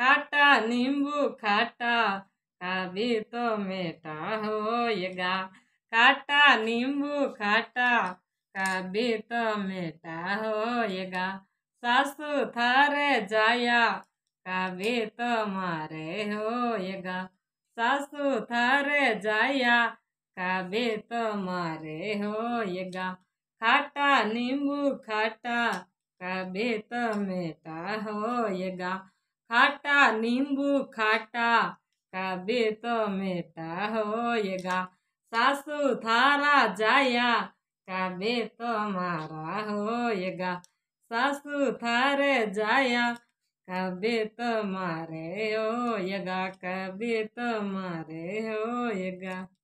खाटा नींबू खाटा कभी तो मीठा होएगा काटा नींबू खाटा कभी तो मीठा होएगा सासू थारे जाया कभी तो मारे होएगा सासू थारे जाया कभी तो मारे होएगा खाटा नींबू खाटा कभी तो मीठा होएगा खाटा नींबू खाटा कभी तो मीठा होएगा सासू थारा जाया कभी तो मारा होएगा सासू थारे जाया कभी तो मारे होएगा कभी तो मारे होएगा